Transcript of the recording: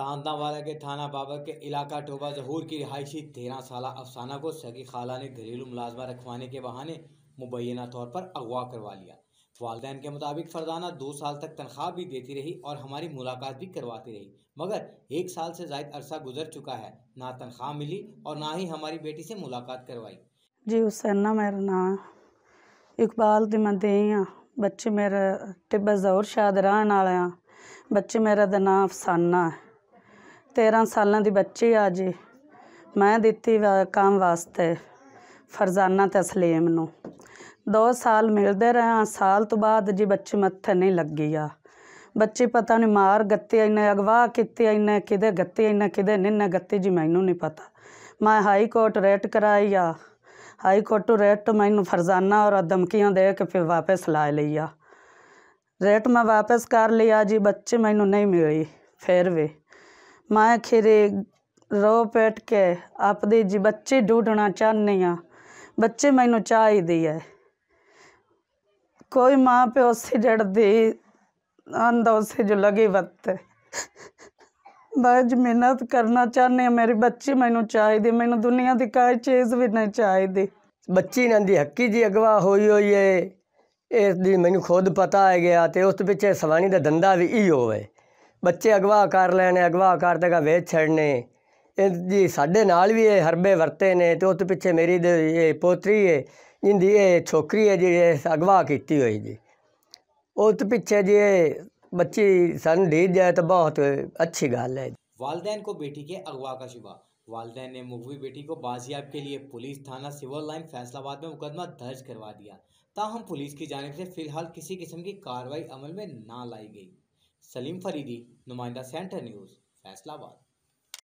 वाला के थाना बाबा के इलाका टोबा जहूर की रिहायशी तेरह साल अफसाना को सगी खाला ने घरेलू मुलाजमा रखवाने के बहाने मुबैना तौर पर अगवा करवा लिया वालदेन के मुताबिक फरजाना दो साल तक तनख्वाह भी देती रही और हमारी मुलाकात भी करवाती रही मगर एक साल से जायद अरसा गुजर चुका है ना तनख्वाह मिली और ना ही हमारी बेटी से मुलाकात करवाई जी हुसैना मेरा नाम इकबाल दिमा तो मैं हाँ। बच्चे मेरा टिब्बा जहूर शाह हाँ। बच्चे मेरा दा नाम अफसाना है 13 ਸਾਲਾਂ ਦੀ ਬੱਚੀ ਆ ਜੀ ਮੈਂ ਦਿੱਤੀ ਕੰਮ ਵਾਸਤੇ ਫਰਜ਼ਾਨਾ ਤਸਲੀਮ ਨੂੰ 2 ਸਾਲ ਮਿਲਦੇ ਰਹੇ ਸਾਲ ਤੋਂ ਬਾਅਦ ਜੀ ਬੱਚੀ ਮੱਥੇ ਨਹੀਂ ਲੱਗੀ ਆ ਬੱਚੇ ਪਤਾ ਨਹੀਂ ਮਾਰ ਗੱਤੇ ਇਹਨੇ ਅਗਵਾ ਕੀਤੇ ਇਹਨੇ ਕਿਦੇ ਗੱਤੇ ਇਹਨੇ ਕਿਦੇ ਨਿੰਨੇ ਗੱਤੇ ਜੀ ਮੈਨੂੰ ਨਹੀਂ ਪਤਾ ਮੈਂ ਹਾਈ ਕੋਰਟ ਰੈਟ ਕਰਾਈ ਆ ਹਾਈ ਕੋਰਟ ਰੈਟ ਮੈਨੂੰ ਫਰਜ਼ਾਨਾ ਔਰ ਧਮਕੀਆਂ ਦੇ ਕੇ ਫਿਰ ਵਾਪਸ ਲਾ ਲਿਆ ਰੈਟ ਮੈਂ ਵਾਪਸ ਕਰ ਲਿਆ ਜੀ ਬੱਚੇ ਮੈਨੂੰ ਨਹੀਂ ਮਿਲੀ ਫਿਰ ਵੀ मैं ਖੇਰੇ रो पेट के अपने जी ਬੱਚੇ ਢੂੰਡਣਾ चाहनी ਆ ਬੱਚੇ ਮੈਨੂੰ ਚਾਹੀਦੇ ਐ कोई माँ प्यो उससे जड़ दे आंदा उससे जो लगे वक्त बज मेहनत करना चाहने मेरे बच्चे मैनू चाहिए मैनू दुनिया की कई चीज़ भी नहीं चाहिए बच्ची इन्होंने हक्की जी अगवा हुई हुई है इस दी मैनू खुद पता है गया तो उस पिछे सवाणी का धंधा भी इो है बच्चे अगवा कर लेने अगवा ਕਰ ਦੇਗਾ ਵੇਚ ਛੱਡਨੇ ਇਹ ਜੀ ਸਾਡੇ ਨਾਲ हरबे वरते ने तो उस पिछे मेरी ये ਮੇਰੀ है जिंदी ये छोकरी है जी अगवा की हुई जी ਹੋਈ ਜੀ ਉਸ बच्ची सन डीट जाए तो बहुत अच्छी गल है वालदेन को बेटी के अगवा का शुभ वालदेन ने मुगवी बेटी को बाजियाब के लिए पुलिस थाना सिविल लाइन फैसलाबाद में मुकदमा दर्ज करवा दिया ताहम पुलिस की जानब से फिलहाल किसी किस्म की कार्रवाई अमल में ना लाई गई सलीम फरीदी नुमाइंदा सेंटर न्यूज़ फैसलाबाद